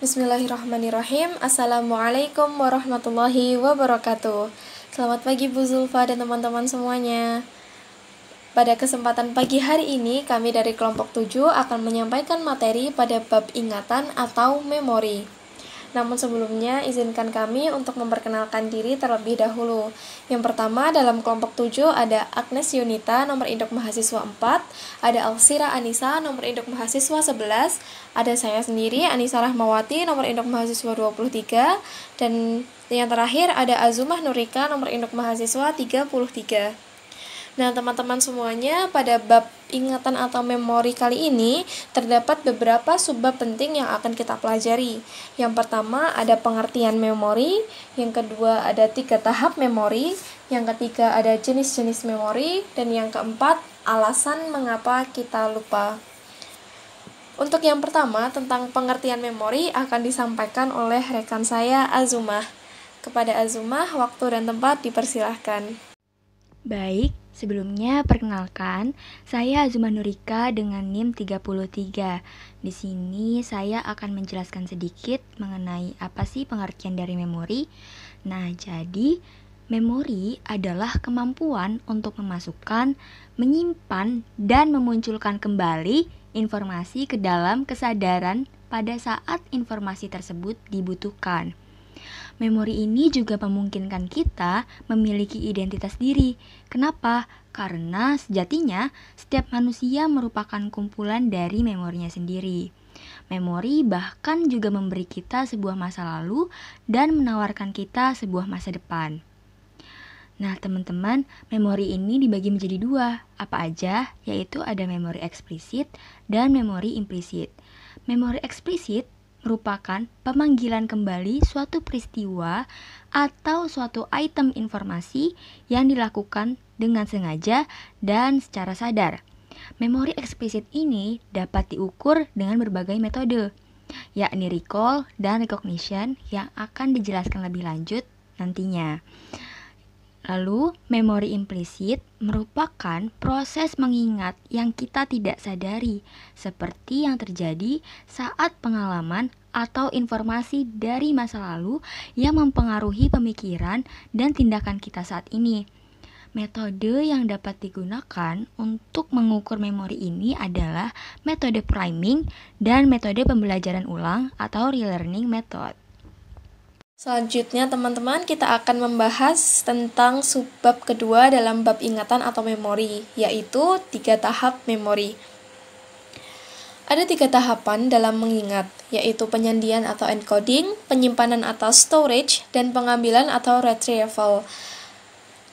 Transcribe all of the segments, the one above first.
Bismillahirrahmanirrahim Assalamualaikum warahmatullahi wabarakatuh Selamat pagi Bu Zulfa dan teman-teman semuanya Pada kesempatan pagi hari ini kami dari kelompok 7 akan menyampaikan materi pada bab ingatan atau memori namun sebelumnya, izinkan kami untuk memperkenalkan diri terlebih dahulu. Yang pertama, dalam kelompok 7 ada Agnes Yunita, nomor induk mahasiswa 4, ada Alsira Anissa, nomor induk mahasiswa 11, ada saya sendiri, Anissa Rahmawati, nomor induk mahasiswa 23, dan yang terakhir ada Azumah Nurika, nomor induk mahasiswa 33. Nah, teman-teman semuanya, pada bab ingatan atau memori kali ini terdapat beberapa subbab penting yang akan kita pelajari. Yang pertama ada pengertian memori, yang kedua ada tiga tahap memori, yang ketiga ada jenis-jenis memori, dan yang keempat alasan mengapa kita lupa. Untuk yang pertama tentang pengertian memori akan disampaikan oleh rekan saya Azumah. Kepada Azumah, waktu dan tempat dipersilahkan. Baik, sebelumnya perkenalkan, saya Azuma Nurika dengan NIM 33. Di sini saya akan menjelaskan sedikit mengenai apa sih pengertian dari memori. Nah, jadi memori adalah kemampuan untuk memasukkan, menyimpan, dan memunculkan kembali informasi ke dalam kesadaran pada saat informasi tersebut dibutuhkan. Memori ini juga memungkinkan kita memiliki identitas diri. Kenapa? Karena sejatinya setiap manusia merupakan kumpulan dari memorinya sendiri. Memori bahkan juga memberi kita sebuah masa lalu dan menawarkan kita sebuah masa depan. Nah, teman-teman, memori ini dibagi menjadi dua, apa aja, yaitu ada memori eksplisit dan memori implisit. Memori eksplisit merupakan pemanggilan kembali suatu peristiwa atau suatu item informasi yang dilakukan dengan sengaja dan secara sadar. Memori eksplisit ini dapat diukur dengan berbagai metode, yakni recall dan recognition yang akan dijelaskan lebih lanjut nantinya. Lalu, memori implisit merupakan proses mengingat yang kita tidak sadari, seperti yang terjadi saat pengalaman atau informasi dari masa lalu yang mempengaruhi pemikiran dan tindakan kita saat ini. Metode yang dapat digunakan untuk mengukur memori ini adalah metode priming dan metode pembelajaran ulang atau relearning method. Selanjutnya teman-teman kita akan membahas tentang subbab kedua dalam bab ingatan atau memori, yaitu tiga tahap memori. Ada tiga tahapan dalam mengingat, yaitu penyandian atau encoding, penyimpanan atau storage, dan pengambilan atau retrieval.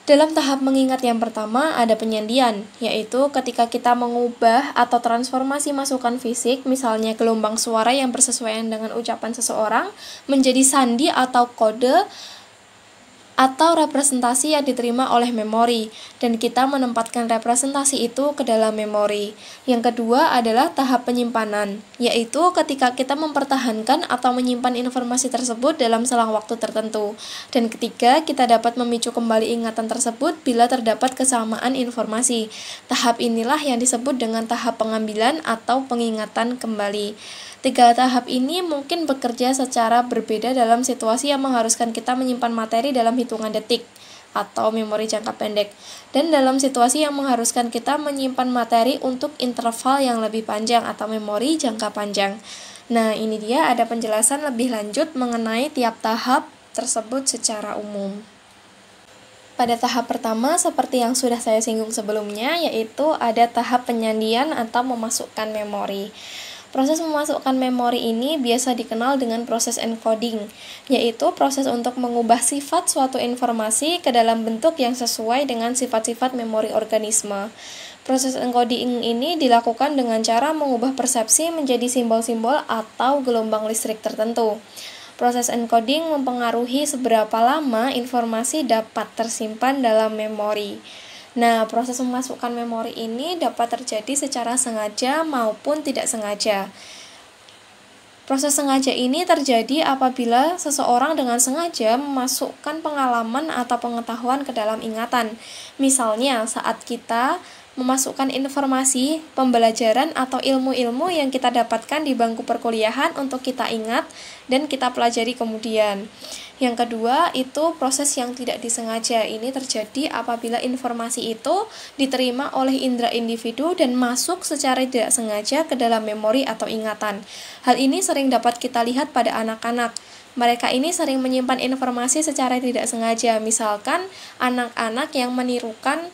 Dalam tahap mengingat yang pertama ada penyandian, yaitu ketika kita mengubah atau transformasi masukan fisik, misalnya gelombang suara yang bersesuaian dengan ucapan seseorang, menjadi sandi atau kode atau representasi yang diterima oleh memori, dan kita menempatkan representasi itu ke dalam memori. Yang kedua adalah tahap penyimpanan, yaitu ketika kita mempertahankan atau menyimpan informasi tersebut dalam selang waktu tertentu. Dan ketiga, kita dapat memicu kembali ingatan tersebut bila terdapat kesamaan informasi. Tahap inilah yang disebut dengan tahap pengambilan atau pengingatan kembali. Tiga tahap ini mungkin bekerja secara berbeda dalam situasi yang mengharuskan kita menyimpan materi dalam hitungan detik atau memori jangka pendek, dan dalam situasi yang mengharuskan kita menyimpan materi untuk interval yang lebih panjang atau memori jangka panjang. Nah, ini dia ada penjelasan lebih lanjut mengenai tiap tahap tersebut secara umum. Pada tahap pertama, seperti yang sudah saya singgung sebelumnya, yaitu ada tahap penyandian atau memasukkan memori. Proses memasukkan memori ini biasa dikenal dengan proses encoding, yaitu proses untuk mengubah sifat suatu informasi ke dalam bentuk yang sesuai dengan sifat-sifat memori organisme. Proses encoding ini dilakukan dengan cara mengubah persepsi menjadi simbol-simbol atau gelombang listrik tertentu. Proses encoding mempengaruhi seberapa lama informasi dapat tersimpan dalam memori. Nah, proses memasukkan memori ini dapat terjadi secara sengaja maupun tidak sengaja. Proses sengaja ini terjadi apabila seseorang dengan sengaja memasukkan pengalaman atau pengetahuan ke dalam ingatan. Misalnya, saat kita memasukkan informasi, pembelajaran, atau ilmu-ilmu yang kita dapatkan di bangku perkuliahan untuk kita ingat dan kita pelajari kemudian. Yang kedua, itu proses yang tidak disengaja. Ini terjadi apabila informasi itu diterima oleh indera individu dan masuk secara tidak sengaja ke dalam memori atau ingatan. Hal ini sering dapat kita lihat pada anak-anak. Mereka ini sering menyimpan informasi secara tidak sengaja, misalkan anak-anak yang menirukan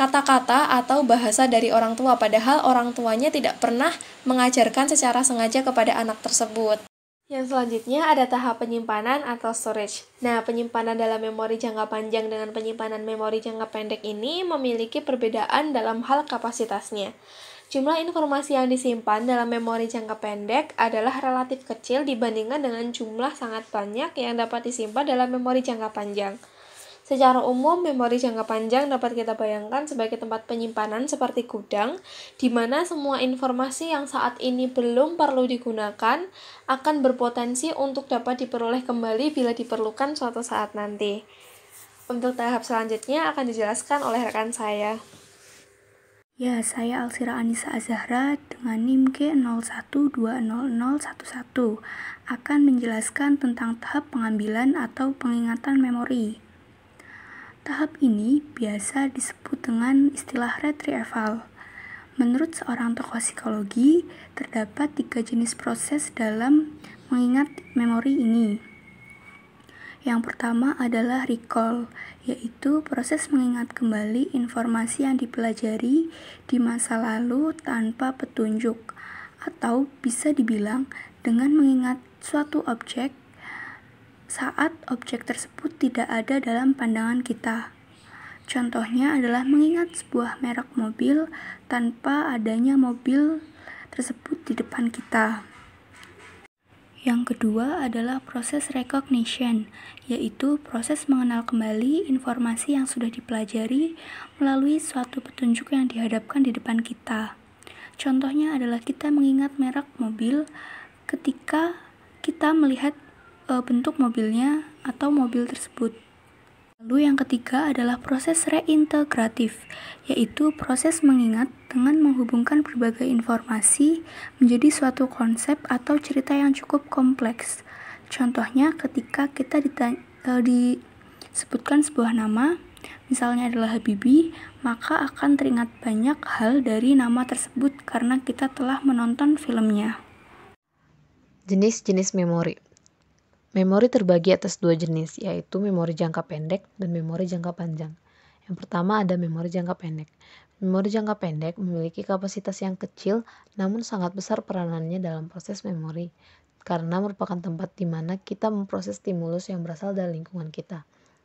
kata-kata atau bahasa dari orang tua, padahal orang tuanya tidak pernah mengajarkan secara sengaja kepada anak tersebut. Yang selanjutnya ada tahap penyimpanan atau storage. Nah, penyimpanan dalam memori jangka panjang dengan penyimpanan memori jangka pendek ini memiliki perbedaan dalam hal kapasitasnya. Jumlah informasi yang disimpan dalam memori jangka pendek adalah relatif kecil dibandingkan dengan jumlah sangat banyak yang dapat disimpan dalam memori jangka panjang. Secara umum, memori jangka panjang dapat kita bayangkan sebagai tempat penyimpanan seperti gudang, di mana semua informasi yang saat ini belum perlu digunakan akan berpotensi untuk dapat diperoleh kembali bila diperlukan suatu saat nanti. Untuk tahap selanjutnya akan dijelaskan oleh rekan saya. Ya, saya Alsira Anissa Azahra dengan NIM G01200011 akan menjelaskan tentang tahap pengambilan atau pengingatan memori. Tahap ini biasa disebut dengan istilah retrieval. Menurut seorang tokoh psikologi, terdapat tiga jenis proses dalam mengingat memori ini. Yang pertama adalah recall, yaitu proses mengingat kembali informasi yang dipelajari di masa lalu tanpa petunjuk, atau bisa dibilang dengan mengingat suatu objek saat objek tersebut tidak ada dalam pandangan kita. Contohnya adalah mengingat sebuah merek mobil tanpa adanya mobil tersebut di depan kita. Yang kedua adalah proses recognition, yaitu proses mengenal kembali informasi yang sudah dipelajari melalui suatu petunjuk yang dihadapkan di depan kita. Contohnya adalah kita mengingat merek mobil ketika kita melihat e, bentuk mobilnya atau mobil tersebut. Lalu yang ketiga adalah proses reintegratif, yaitu proses mengingat dengan menghubungkan berbagai informasi menjadi suatu konsep atau cerita yang cukup kompleks. Contohnya ketika kita e, disebutkan sebuah nama, misalnya adalah Habibi, maka akan teringat banyak hal dari nama tersebut karena kita telah menonton filmnya. Jenis-jenis memori. Memori terbagi atas dua jenis, yaitu memori jangka pendek dan memori jangka panjang. Yang pertama ada memori jangka pendek. Memori jangka pendek memiliki kapasitas yang kecil namun sangat besar peranannya dalam proses memori karena merupakan tempat di mana kita memproses stimulus yang berasal dari lingkungan kita.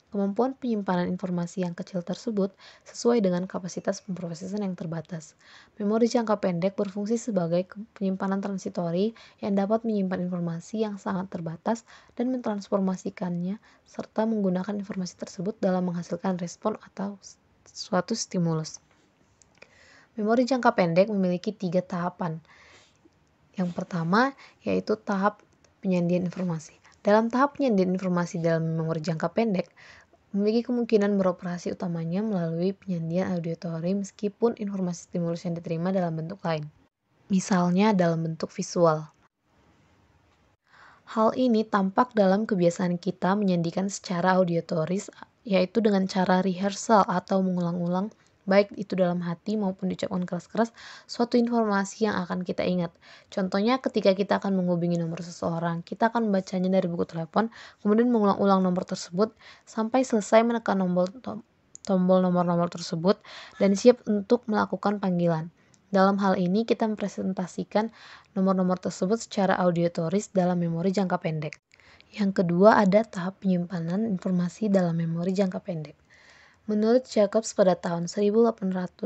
Kemampuan penyimpanan informasi yang kecil tersebut sesuai dengan kapasitas pemprosesan yang terbatas. Memori jangka pendek berfungsi sebagai penyimpanan transitori yang dapat menyimpan informasi yang sangat terbatas dan mentransformasikannya serta menggunakan informasi tersebut dalam menghasilkan respon atau suatu stimulus. Memori jangka pendek memiliki tiga tahapan. Yang pertama yaitu tahap penyandian informasi. Dalam tahap penyandian informasi dalam memori jangka pendek, memiliki kemungkinan beroperasi utamanya melalui penyandian auditori meskipun informasi stimulus yang diterima dalam bentuk lain, misalnya dalam bentuk visual. Hal ini tampak dalam kebiasaan kita menyandikan secara auditoris, yaitu dengan cara rehearsal atau mengulang-ulang baik itu dalam hati maupun diucapkan keras-keras, suatu informasi yang akan kita ingat. Contohnya ketika kita akan menghubungi nomor seseorang, kita akan membacanya dari buku telepon, kemudian mengulang-ulang nomor tersebut sampai selesai menekan tombol tombol nomor-nomor tersebut dan siap untuk melakukan panggilan. Dalam hal ini, kita mempresentasikan nomor-nomor tersebut secara auditoris dalam memori jangka pendek. Yang kedua, ada tahap penyimpanan informasi dalam memori jangka pendek. Menurut Jacobs pada tahun 1887,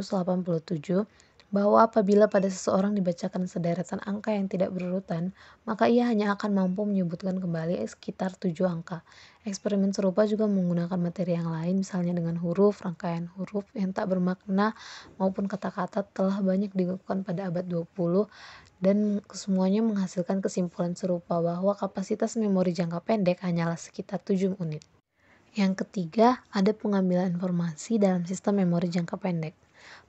bahwa apabila pada seseorang dibacakan sederetan angka yang tidak berurutan, maka ia hanya akan mampu menyebutkan kembali sekitar tujuh angka. Eksperimen serupa juga menggunakan materi yang lain, misalnya dengan huruf, rangkaian huruf yang tak bermakna maupun kata-kata telah banyak dilakukan pada abad 20 dan semuanya menghasilkan kesimpulan serupa bahwa kapasitas memori jangka pendek hanyalah sekitar 7 unit. Yang ketiga, ada pengambilan informasi dalam sistem memori jangka pendek.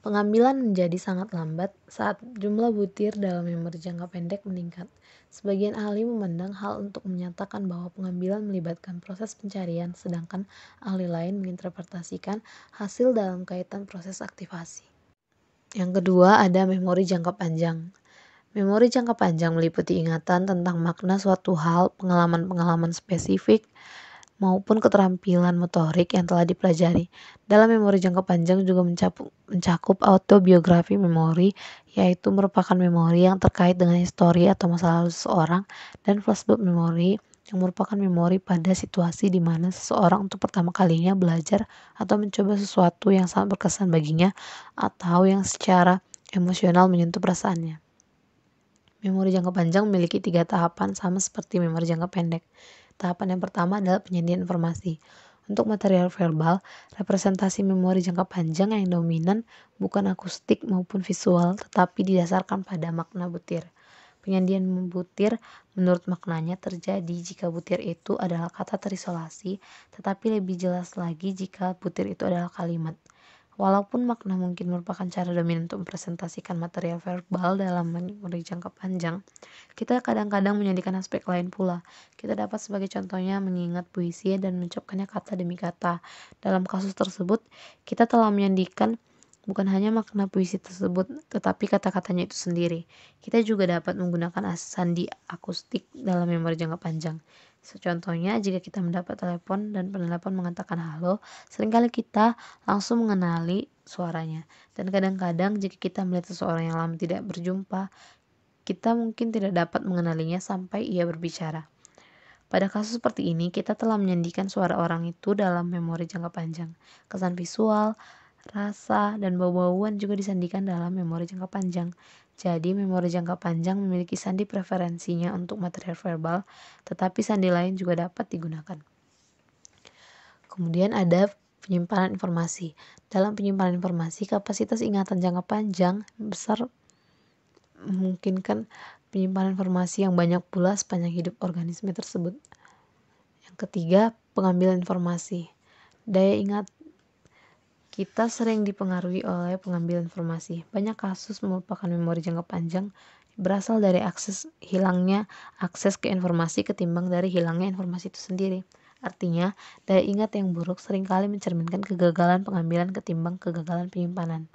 Pengambilan menjadi sangat lambat saat jumlah butir dalam memori jangka pendek meningkat. Sebagian ahli memandang hal untuk menyatakan bahwa pengambilan melibatkan proses pencarian, sedangkan ahli lain menginterpretasikan hasil dalam kaitan proses aktivasi. Yang kedua, ada memori jangka panjang. Memori jangka panjang meliputi ingatan tentang makna suatu hal, pengalaman-pengalaman spesifik, maupun keterampilan motorik yang telah dipelajari. Dalam memori jangka panjang juga mencakup, mencakup autobiografi memori, yaitu merupakan memori yang terkait dengan histori atau masa lalu seseorang, dan flashback memori yang merupakan memori pada situasi di mana seseorang untuk pertama kalinya belajar atau mencoba sesuatu yang sangat berkesan baginya atau yang secara emosional menyentuh perasaannya. Memori jangka panjang memiliki tiga tahapan sama seperti memori jangka pendek. Tahapan yang pertama adalah penyediaan informasi. Untuk material verbal, representasi memori jangka panjang yang dominan bukan akustik maupun visual, tetapi didasarkan pada makna butir. Penyandian butir menurut maknanya terjadi jika butir itu adalah kata terisolasi, tetapi lebih jelas lagi jika butir itu adalah kalimat. Walaupun makna mungkin merupakan cara dominan untuk mempresentasikan material verbal dalam memori jangka panjang, kita kadang-kadang menjadikan aspek lain pula. Kita dapat sebagai contohnya mengingat puisi dan mengucapkannya kata demi kata. Dalam kasus tersebut, kita telah menyandikan bukan hanya makna puisi tersebut, tetapi kata-katanya itu sendiri. Kita juga dapat menggunakan sandi akustik dalam memori jangka panjang. Contohnya, jika kita mendapat telepon dan penelepon mengatakan halo, seringkali kita langsung mengenali suaranya. Dan kadang-kadang jika kita melihat seseorang yang lama tidak berjumpa, kita mungkin tidak dapat mengenalinya sampai ia berbicara. Pada kasus seperti ini, kita telah menyandikan suara orang itu dalam memori jangka panjang. Kesan visual, rasa, dan bau-bauan juga disandikan dalam memori jangka panjang. Jadi, memori jangka panjang memiliki sandi preferensinya untuk material verbal, tetapi sandi lain juga dapat digunakan. Kemudian ada penyimpanan informasi. Dalam penyimpanan informasi, kapasitas ingatan jangka panjang besar memungkinkan penyimpanan informasi yang banyak pula sepanjang hidup organisme tersebut. Yang ketiga, pengambilan informasi. Daya ingat kita sering dipengaruhi oleh pengambil informasi. Banyak kasus merupakan memori jangka panjang berasal dari akses hilangnya akses ke informasi ketimbang dari hilangnya informasi itu sendiri. Artinya, daya ingat yang buruk seringkali mencerminkan kegagalan pengambilan ketimbang kegagalan penyimpanan.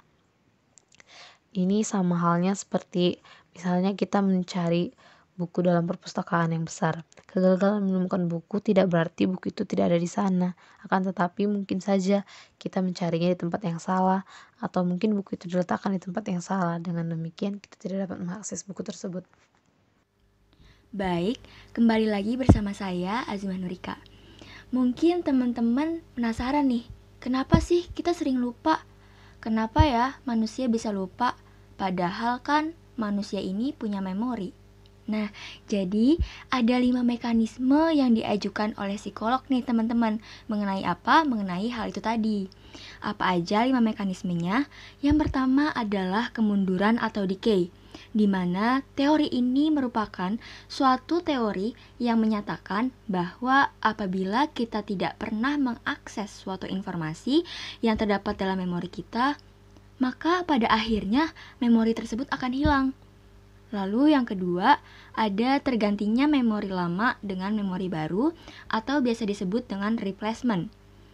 Ini sama halnya seperti misalnya kita mencari buku dalam perpustakaan yang besar. Kegagalan menemukan buku tidak berarti buku itu tidak ada di sana, akan tetapi mungkin saja kita mencarinya di tempat yang salah, atau mungkin buku itu diletakkan di tempat yang salah. Dengan demikian, kita tidak dapat mengakses buku tersebut. Baik, kembali lagi bersama saya Azimah Nurika. Mungkin teman-teman penasaran nih, kenapa sih kita sering lupa? Kenapa ya manusia bisa lupa? Padahal kan manusia ini punya memori. Nah, jadi ada lima mekanisme yang diajukan oleh psikolog nih teman-teman mengenai apa? Mengenai hal itu tadi. Apa aja lima mekanismenya? Yang pertama adalah kemunduran atau decay, di mana teori ini merupakan suatu teori yang menyatakan bahwa apabila kita tidak pernah mengakses suatu informasi yang terdapat dalam memori kita, maka pada akhirnya memori tersebut akan hilang. Lalu yang kedua, ada tergantinya memori lama dengan memori baru atau biasa disebut dengan replacement.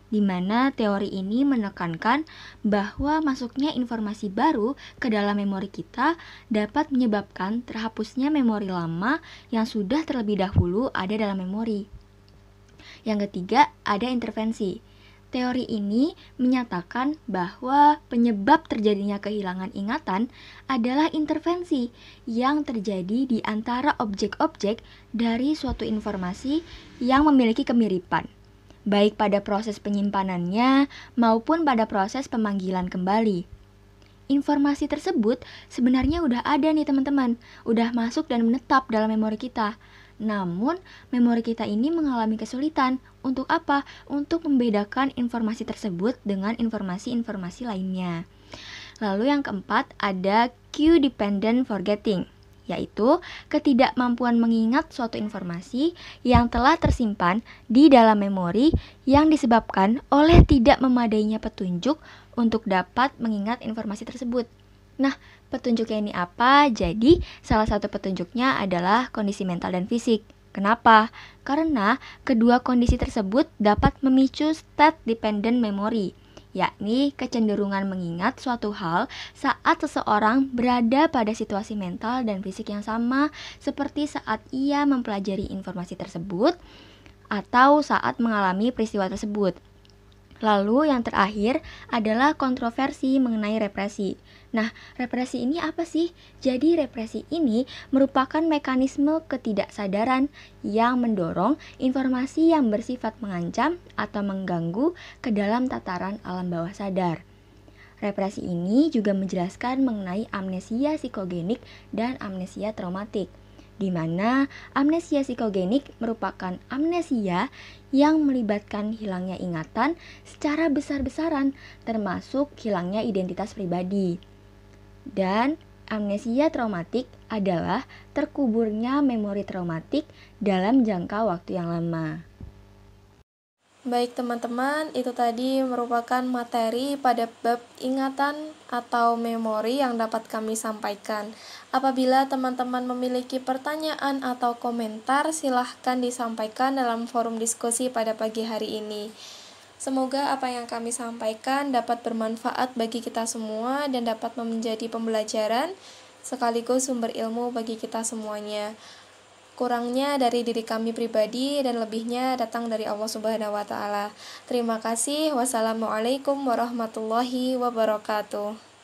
Di mana teori ini menekankan bahwa masuknya informasi baru ke dalam memori kita dapat menyebabkan terhapusnya memori lama yang sudah terlebih dahulu ada dalam memori. Yang ketiga, ada intervensi Teori ini menyatakan bahwa penyebab terjadinya kehilangan ingatan adalah intervensi yang terjadi di antara objek-objek dari suatu informasi yang memiliki kemiripan, baik pada proses penyimpanannya maupun pada proses pemanggilan kembali. Informasi tersebut sebenarnya udah ada nih teman-teman, udah masuk dan menetap dalam memori kita. Namun, memori kita ini mengalami kesulitan. Untuk apa? Untuk membedakan informasi tersebut dengan informasi-informasi lainnya. Lalu yang keempat ada cue dependent forgetting yaitu ketidakmampuan mengingat suatu informasi yang telah tersimpan di dalam memori yang disebabkan oleh tidak memadainya petunjuk untuk dapat mengingat informasi tersebut. Nah, petunjuknya ini apa? Jadi, salah satu petunjuknya adalah kondisi mental dan fisik. Kenapa? Karena kedua kondisi tersebut dapat memicu state dependent memory, yakni kecenderungan mengingat suatu hal saat seseorang berada pada situasi mental dan fisik yang sama seperti saat ia mempelajari informasi tersebut atau saat mengalami peristiwa tersebut. Lalu yang terakhir adalah kontroversi mengenai represi. Nah, represi ini apa sih? Jadi, represi ini merupakan mekanisme ketidaksadaran yang mendorong informasi yang bersifat mengancam atau mengganggu ke dalam tataran alam bawah sadar. Represi ini juga menjelaskan mengenai amnesia psikogenik dan amnesia traumatik, di mana amnesia psikogenik merupakan amnesia yang melibatkan hilangnya ingatan secara besar-besaran, termasuk hilangnya identitas pribadi. Dan amnesia traumatik adalah terkuburnya memori traumatik dalam jangka waktu yang lama. Baik teman-teman, itu tadi merupakan materi pada bab ingatan atau memori yang dapat kami sampaikan. Apabila teman-teman memiliki pertanyaan atau komentar, silahkan disampaikan dalam forum diskusi pada pagi hari ini. Semoga apa yang kami sampaikan dapat bermanfaat bagi kita semua dan dapat menjadi pembelajaran sekaligus sumber ilmu bagi kita semuanya. Kurangnya dari diri kami pribadi dan lebihnya datang dari Allah Subhanahu wa taala. Terima kasih. Wassalamualaikum warahmatullahi wabarakatuh.